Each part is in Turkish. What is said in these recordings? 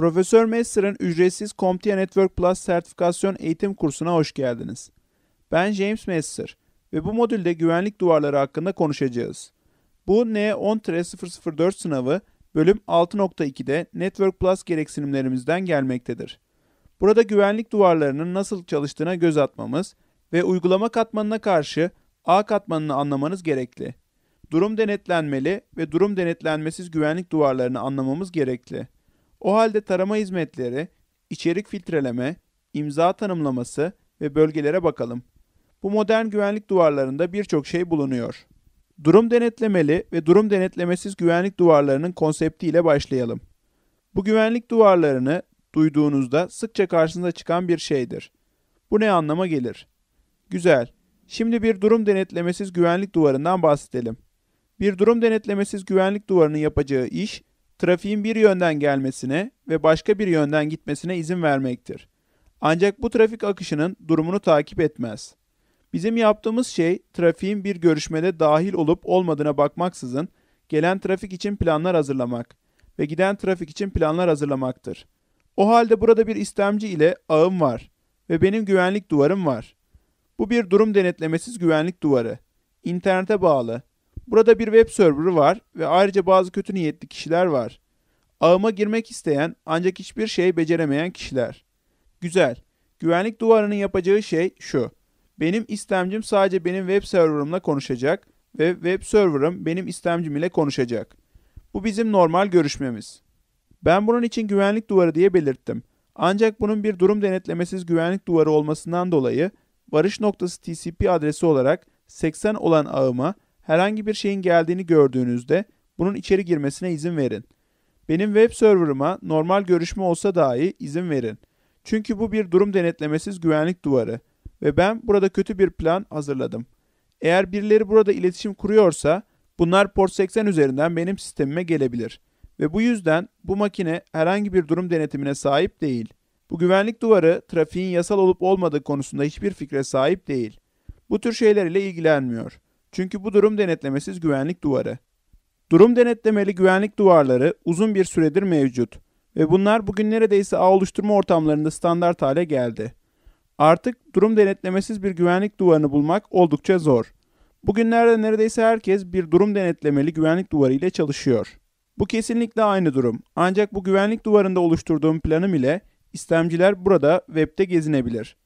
Profesör Mester'ın ücretsiz CompTIA Network Plus sertifikasyon eğitim kursuna hoş geldiniz. Ben James Messer ve bu modülde güvenlik duvarları hakkında konuşacağız. Bu N10-004 sınavı bölüm 6.2'de Network Plus gereksinimlerimizden gelmektedir. Burada güvenlik duvarlarının nasıl çalıştığına göz atmamız ve uygulama katmanına karşı A katmanını anlamanız gerekli. Durum denetlenmeli ve durum denetlenmesiz güvenlik duvarlarını anlamamız gerekli. O halde tarama hizmetleri, içerik filtreleme, imza tanımlaması ve bölgelere bakalım. Bu modern güvenlik duvarlarında birçok şey bulunuyor. Durum denetlemeli ve durum denetlemesiz güvenlik duvarlarının konseptiyle başlayalım. Bu güvenlik duvarlarını duyduğunuzda sıkça karşınıza çıkan bir şeydir. Bu ne anlama gelir? Güzel. Şimdi bir durum denetlemesiz güvenlik duvarından bahsedelim. Bir durum denetlemesiz güvenlik duvarının yapacağı iş, trafiğin bir yönden gelmesine ve başka bir yönden gitmesine izin vermektir. Ancak bu trafik akışının durumunu takip etmez. Bizim yaptığımız şey trafiğin bir görüşmede dahil olup olmadığına bakmaksızın gelen trafik için planlar hazırlamak ve giden trafik için planlar hazırlamaktır. O halde burada bir istemci ile ağım var ve benim güvenlik duvarım var. Bu bir durum denetlemesiz güvenlik duvarı. İnternete bağlı Burada bir web serverı var ve ayrıca bazı kötü niyetli kişiler var. Ağıma girmek isteyen ancak hiçbir şey beceremeyen kişiler. Güzel. Güvenlik duvarının yapacağı şey şu. Benim istemcim sadece benim web serverımla konuşacak ve web serverım benim istemcim ile konuşacak. Bu bizim normal görüşmemiz. Ben bunun için güvenlik duvarı diye belirttim. Ancak bunun bir durum denetlemesiz güvenlik duvarı olmasından dolayı varış noktası TCP adresi olarak 80 olan ağıma Herhangi bir şeyin geldiğini gördüğünüzde bunun içeri girmesine izin verin. Benim web server'ıma normal görüşme olsa dahi izin verin. Çünkü bu bir durum denetlemesiz güvenlik duvarı ve ben burada kötü bir plan hazırladım. Eğer birileri burada iletişim kuruyorsa bunlar port 80 üzerinden benim sistemime gelebilir ve bu yüzden bu makine herhangi bir durum denetimine sahip değil. Bu güvenlik duvarı trafiğin yasal olup olmadığı konusunda hiçbir fikre sahip değil. Bu tür şeyler ile ilgilenmiyor. Çünkü bu durum denetlemesiz güvenlik duvarı. Durum denetlemeli güvenlik duvarları uzun bir süredir mevcut ve bunlar bugün neredeyse ağ oluşturma ortamlarında standart hale geldi. Artık durum denetlemesiz bir güvenlik duvarını bulmak oldukça zor. Bugünlerde neredeyse herkes bir durum denetlemeli güvenlik duvarı ile çalışıyor. Bu kesinlikle aynı durum. Ancak bu güvenlik duvarında oluşturduğum planım ile istemciler burada webde gezinebilir.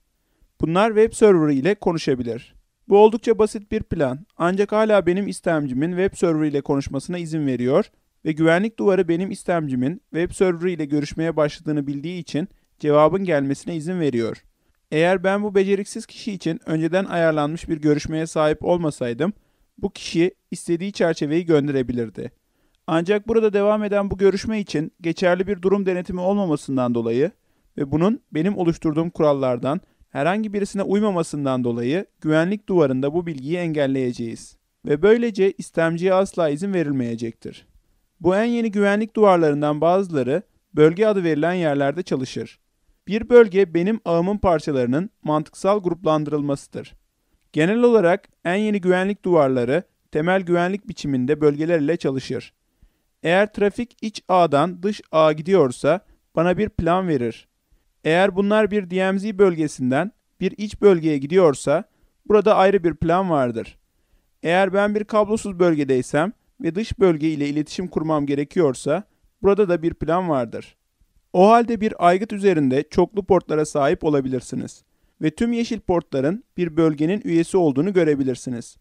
Bunlar web server ile konuşabilir. Bu oldukça basit bir plan ancak hala benim istemcimin web server ile konuşmasına izin veriyor ve güvenlik duvarı benim istemcimin web server ile görüşmeye başladığını bildiği için cevabın gelmesine izin veriyor. Eğer ben bu beceriksiz kişi için önceden ayarlanmış bir görüşmeye sahip olmasaydım, bu kişi istediği çerçeveyi gönderebilirdi. Ancak burada devam eden bu görüşme için geçerli bir durum denetimi olmamasından dolayı ve bunun benim oluşturduğum kurallardan herhangi birisine uymamasından dolayı güvenlik duvarında bu bilgiyi engelleyeceğiz ve böylece istemciye asla izin verilmeyecektir. Bu en yeni güvenlik duvarlarından bazıları bölge adı verilen yerlerde çalışır. Bir bölge benim ağımın parçalarının mantıksal gruplandırılmasıdır. Genel olarak en yeni güvenlik duvarları temel güvenlik biçiminde bölgeler ile çalışır. Eğer trafik iç ağdan dış ağa gidiyorsa bana bir plan verir eğer bunlar bir DMZ bölgesinden bir iç bölgeye gidiyorsa burada ayrı bir plan vardır. Eğer ben bir kablosuz bölgedeysem ve dış bölge ile iletişim kurmam gerekiyorsa burada da bir plan vardır. O halde bir aygıt üzerinde çoklu portlara sahip olabilirsiniz ve tüm yeşil portların bir bölgenin üyesi olduğunu görebilirsiniz.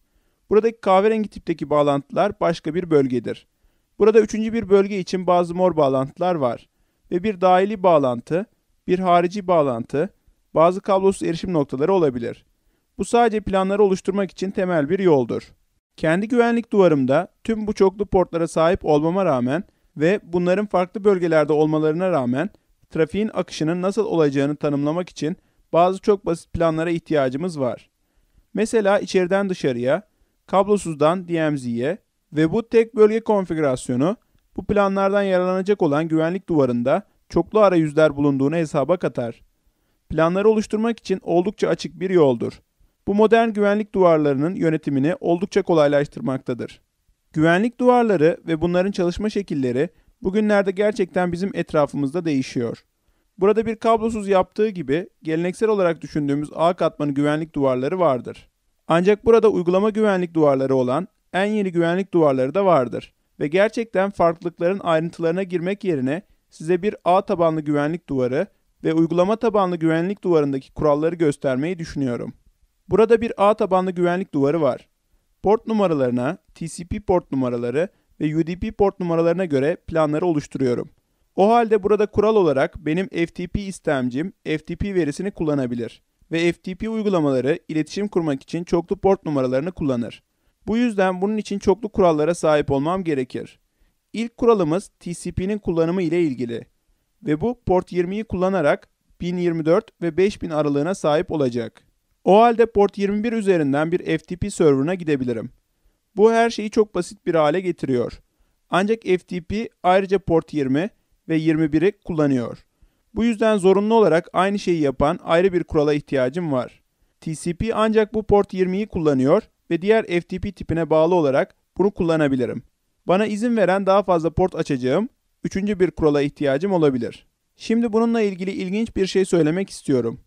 Buradaki kahverengi tipteki bağlantılar başka bir bölgedir. Burada üçüncü bir bölge için bazı mor bağlantılar var ve bir dahili bağlantı bir harici bağlantı, bazı kablosuz erişim noktaları olabilir. Bu sadece planları oluşturmak için temel bir yoldur. Kendi güvenlik duvarımda tüm bu çoklu portlara sahip olmama rağmen ve bunların farklı bölgelerde olmalarına rağmen trafiğin akışının nasıl olacağını tanımlamak için bazı çok basit planlara ihtiyacımız var. Mesela içeriden dışarıya, kablosuzdan DMZ'ye ve bu tek bölge konfigürasyonu bu planlardan yararlanacak olan güvenlik duvarında çoklu arayüzler bulunduğunu hesaba katar. Planları oluşturmak için oldukça açık bir yoldur. Bu modern güvenlik duvarlarının yönetimini oldukça kolaylaştırmaktadır. Güvenlik duvarları ve bunların çalışma şekilleri bugünlerde gerçekten bizim etrafımızda değişiyor. Burada bir kablosuz yaptığı gibi geleneksel olarak düşündüğümüz ağ katmanı güvenlik duvarları vardır. Ancak burada uygulama güvenlik duvarları olan en yeni güvenlik duvarları da vardır ve gerçekten farklılıkların ayrıntılarına girmek yerine size bir ağ tabanlı güvenlik duvarı ve uygulama tabanlı güvenlik duvarındaki kuralları göstermeyi düşünüyorum. Burada bir ağ tabanlı güvenlik duvarı var. Port numaralarına, TCP port numaraları ve UDP port numaralarına göre planları oluşturuyorum. O halde burada kural olarak benim FTP istemcim FTP verisini kullanabilir ve FTP uygulamaları iletişim kurmak için çoklu port numaralarını kullanır. Bu yüzden bunun için çoklu kurallara sahip olmam gerekir. İlk kuralımız TCP'nin kullanımı ile ilgili ve bu port 20'yi kullanarak 1024 ve 5000 aralığına sahip olacak. O halde port 21 üzerinden bir FTP serverına gidebilirim. Bu her şeyi çok basit bir hale getiriyor. Ancak FTP ayrıca port 20 ve 21'i kullanıyor. Bu yüzden zorunlu olarak aynı şeyi yapan ayrı bir kurala ihtiyacım var. TCP ancak bu port 20'yi kullanıyor ve diğer FTP tipine bağlı olarak bunu kullanabilirim. Bana izin veren daha fazla port açacağım, üçüncü bir kurala ihtiyacım olabilir. Şimdi bununla ilgili ilginç bir şey söylemek istiyorum.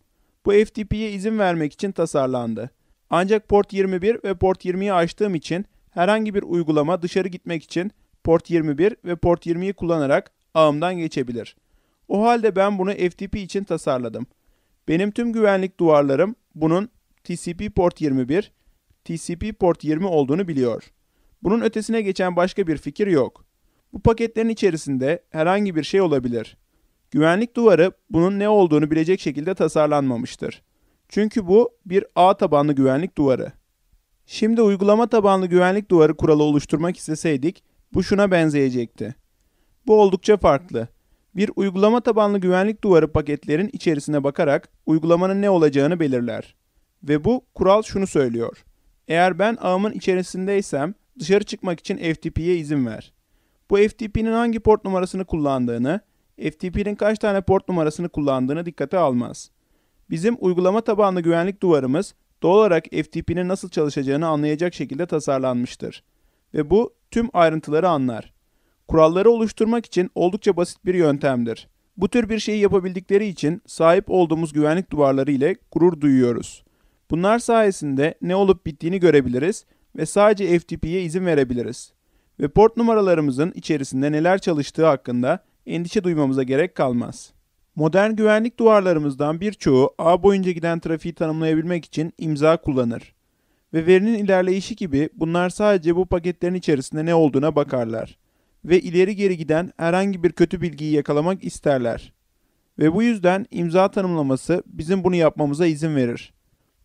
Bu FTP'ye izin vermek için tasarlandı. Ancak port 21 ve port 20'yi açtığım için herhangi bir uygulama dışarı gitmek için port 21 ve port 20'yi kullanarak ağımdan geçebilir. O halde ben bunu FTP için tasarladım. Benim tüm güvenlik duvarlarım bunun TCP port 21, TCP port 20 olduğunu biliyor. Bunun ötesine geçen başka bir fikir yok. Bu paketlerin içerisinde herhangi bir şey olabilir. Güvenlik duvarı bunun ne olduğunu bilecek şekilde tasarlanmamıştır. Çünkü bu bir ağ tabanlı güvenlik duvarı. Şimdi uygulama tabanlı güvenlik duvarı kuralı oluşturmak isteseydik bu şuna benzeyecekti. Bu oldukça farklı. Bir uygulama tabanlı güvenlik duvarı paketlerin içerisine bakarak uygulamanın ne olacağını belirler. Ve bu kural şunu söylüyor. Eğer ben ağımın içerisindeysem dışarı çıkmak için FTP'ye izin ver. Bu FTP'nin hangi port numarasını kullandığını, FTP'nin kaç tane port numarasını kullandığını dikkate almaz. Bizim uygulama tabanlı güvenlik duvarımız doğal olarak FTP'nin nasıl çalışacağını anlayacak şekilde tasarlanmıştır. Ve bu tüm ayrıntıları anlar. Kuralları oluşturmak için oldukça basit bir yöntemdir. Bu tür bir şeyi yapabildikleri için sahip olduğumuz güvenlik duvarları ile gurur duyuyoruz. Bunlar sayesinde ne olup bittiğini görebiliriz ve sadece FTP'ye izin verebiliriz. Ve port numaralarımızın içerisinde neler çalıştığı hakkında endişe duymamıza gerek kalmaz. Modern güvenlik duvarlarımızdan birçoğu ağ boyunca giden trafiği tanımlayabilmek için imza kullanır. Ve verinin ilerleyişi gibi bunlar sadece bu paketlerin içerisinde ne olduğuna bakarlar. Ve ileri geri giden herhangi bir kötü bilgiyi yakalamak isterler. Ve bu yüzden imza tanımlaması bizim bunu yapmamıza izin verir.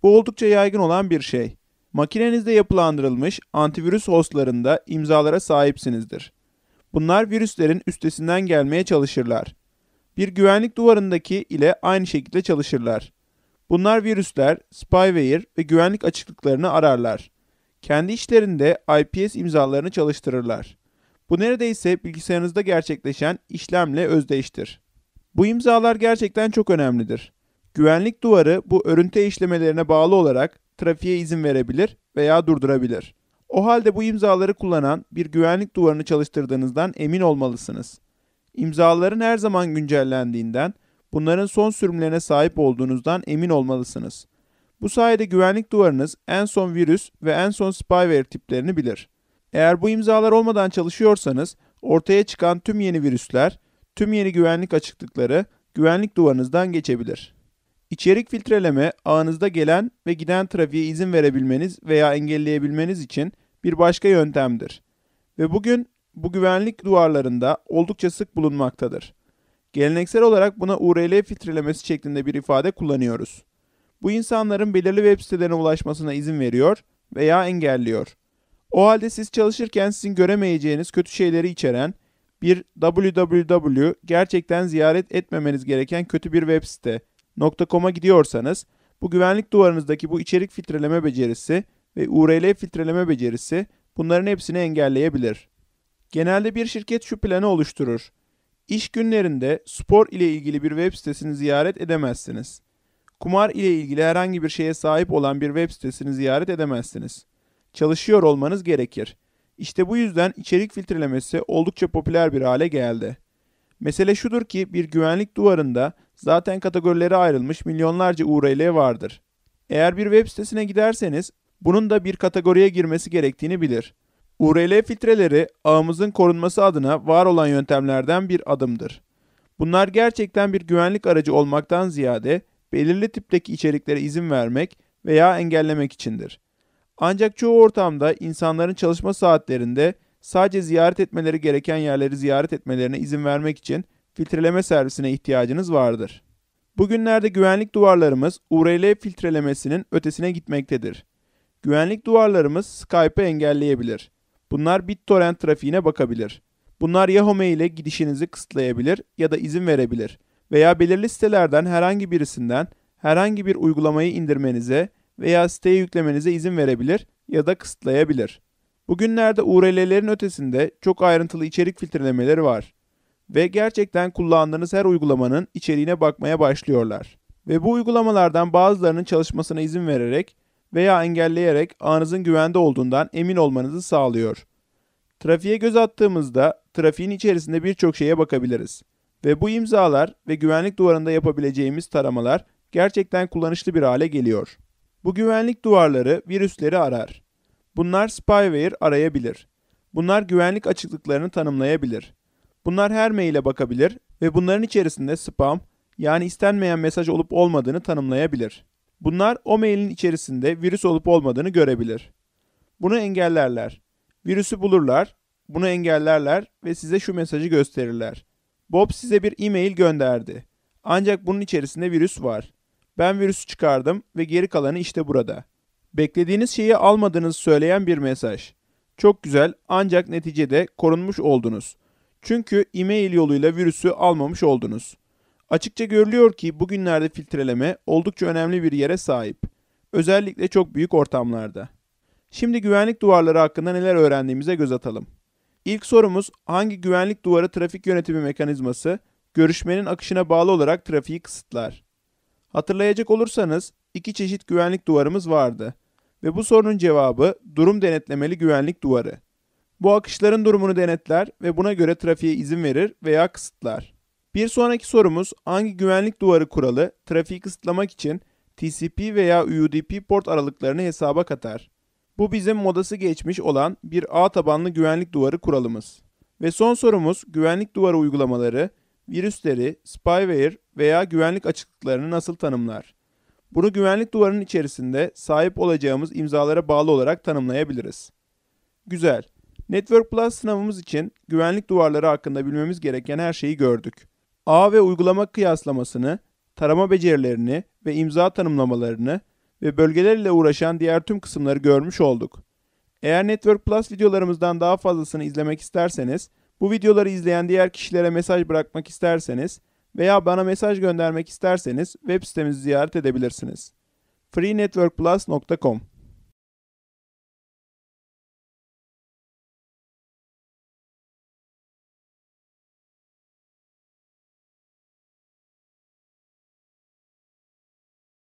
Bu oldukça yaygın olan bir şey. Makinenizde yapılandırılmış antivirüs hostlarında imzalara sahipsinizdir. Bunlar virüslerin üstesinden gelmeye çalışırlar. Bir güvenlik duvarındaki ile aynı şekilde çalışırlar. Bunlar virüsler, spyware ve güvenlik açıklıklarını ararlar. Kendi işlerinde IPS imzalarını çalıştırırlar. Bu neredeyse bilgisayarınızda gerçekleşen işlemle özdeştir. Bu imzalar gerçekten çok önemlidir. Güvenlik duvarı bu örüntü işlemelerine bağlı olarak trafiğe izin verebilir veya durdurabilir. O halde bu imzaları kullanan bir güvenlik duvarını çalıştırdığınızdan emin olmalısınız. İmzaların her zaman güncellendiğinden, bunların son sürümlerine sahip olduğunuzdan emin olmalısınız. Bu sayede güvenlik duvarınız en son virüs ve en son spyware tiplerini bilir. Eğer bu imzalar olmadan çalışıyorsanız, ortaya çıkan tüm yeni virüsler, tüm yeni güvenlik açıklıkları güvenlik duvarınızdan geçebilir. İçerik filtreleme ağınızda gelen ve giden trafiğe izin verebilmeniz veya engelleyebilmeniz için bir başka yöntemdir. Ve bugün bu güvenlik duvarlarında oldukça sık bulunmaktadır. Geleneksel olarak buna URL filtrelemesi şeklinde bir ifade kullanıyoruz. Bu insanların belirli web sitelerine ulaşmasına izin veriyor veya engelliyor. O halde siz çalışırken sizin göremeyeceğiniz kötü şeyleri içeren bir www gerçekten ziyaret etmemeniz gereken kötü bir web site Nokta.com'a gidiyorsanız bu güvenlik duvarınızdaki bu içerik filtreleme becerisi ve URL filtreleme becerisi bunların hepsini engelleyebilir. Genelde bir şirket şu planı oluşturur. İş günlerinde spor ile ilgili bir web sitesini ziyaret edemezsiniz. Kumar ile ilgili herhangi bir şeye sahip olan bir web sitesini ziyaret edemezsiniz. Çalışıyor olmanız gerekir. İşte bu yüzden içerik filtrelemesi oldukça popüler bir hale geldi. Mesele şudur ki bir güvenlik duvarında Zaten kategorilere ayrılmış milyonlarca URL vardır. Eğer bir web sitesine giderseniz bunun da bir kategoriye girmesi gerektiğini bilir. URL filtreleri ağımızın korunması adına var olan yöntemlerden bir adımdır. Bunlar gerçekten bir güvenlik aracı olmaktan ziyade belirli tipteki içeriklere izin vermek veya engellemek içindir. Ancak çoğu ortamda insanların çalışma saatlerinde sadece ziyaret etmeleri gereken yerleri ziyaret etmelerine izin vermek için filtreleme servisine ihtiyacınız vardır. Bugünlerde güvenlik duvarlarımız URL filtrelemesinin ötesine gitmektedir. Güvenlik duvarlarımız Skype'ı engelleyebilir. Bunlar BitTorrent trafiğine bakabilir. Bunlar Yahoo Mail'e gidişinizi kısıtlayabilir ya da izin verebilir veya belirli sitelerden herhangi birisinden herhangi bir uygulamayı indirmenize veya siteye yüklemenize izin verebilir ya da kısıtlayabilir. Bugünlerde URL'lerin ötesinde çok ayrıntılı içerik filtrelemeleri var ve gerçekten kullandığınız her uygulamanın içeriğine bakmaya başlıyorlar. Ve bu uygulamalardan bazılarının çalışmasına izin vererek veya engelleyerek ağınızın güvende olduğundan emin olmanızı sağlıyor. Trafiğe göz attığımızda trafiğin içerisinde birçok şeye bakabiliriz. Ve bu imzalar ve güvenlik duvarında yapabileceğimiz taramalar gerçekten kullanışlı bir hale geliyor. Bu güvenlik duvarları virüsleri arar. Bunlar spyware arayabilir. Bunlar güvenlik açıklıklarını tanımlayabilir Bunlar her maile bakabilir ve bunların içerisinde spam yani istenmeyen mesaj olup olmadığını tanımlayabilir. Bunlar o mailin içerisinde virüs olup olmadığını görebilir. Bunu engellerler. Virüsü bulurlar, bunu engellerler ve size şu mesajı gösterirler. Bob size bir e-mail gönderdi. Ancak bunun içerisinde virüs var. Ben virüsü çıkardım ve geri kalanı işte burada. Beklediğiniz şeyi almadığınızı söyleyen bir mesaj. Çok güzel ancak neticede korunmuş oldunuz. Çünkü e-mail yoluyla virüsü almamış oldunuz. Açıkça görülüyor ki bugünlerde filtreleme oldukça önemli bir yere sahip. Özellikle çok büyük ortamlarda. Şimdi güvenlik duvarları hakkında neler öğrendiğimize göz atalım. İlk sorumuz hangi güvenlik duvarı trafik yönetimi mekanizması görüşmenin akışına bağlı olarak trafiği kısıtlar? Hatırlayacak olursanız iki çeşit güvenlik duvarımız vardı ve bu sorunun cevabı durum denetlemeli güvenlik duvarı. Bu akışların durumunu denetler ve buna göre trafiğe izin verir veya kısıtlar. Bir sonraki sorumuz hangi güvenlik duvarı kuralı trafiği kısıtlamak için TCP veya UDP port aralıklarını hesaba katar. Bu bizim modası geçmiş olan bir ağ tabanlı güvenlik duvarı kuralımız. Ve son sorumuz güvenlik duvarı uygulamaları, virüsleri, spyware veya güvenlik açıklıklarını nasıl tanımlar? Bunu güvenlik duvarının içerisinde sahip olacağımız imzalara bağlı olarak tanımlayabiliriz. Güzel. Network Plus sınavımız için güvenlik duvarları hakkında bilmemiz gereken her şeyi gördük. A ve uygulama kıyaslamasını, tarama becerilerini ve imza tanımlamalarını ve bölgelerle uğraşan diğer tüm kısımları görmüş olduk. Eğer Network Plus videolarımızdan daha fazlasını izlemek isterseniz, bu videoları izleyen diğer kişilere mesaj bırakmak isterseniz veya bana mesaj göndermek isterseniz web sitemizi ziyaret edebilirsiniz. freenetworkplus.com